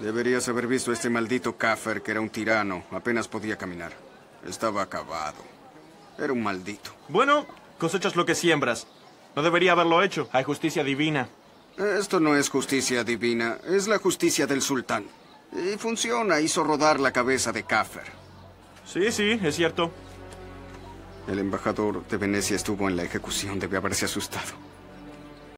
Deberías haber visto a este maldito Kaffer, que era un tirano. Apenas podía caminar. Estaba acabado. Era un maldito. Bueno, cosechas lo que siembras. No debería haberlo hecho. Hay justicia divina. Esto no es justicia divina. Es la justicia del sultán. Y funciona. Hizo rodar la cabeza de Kaffer. Sí, sí, es cierto. El embajador de Venecia estuvo en la ejecución. Debe haberse asustado.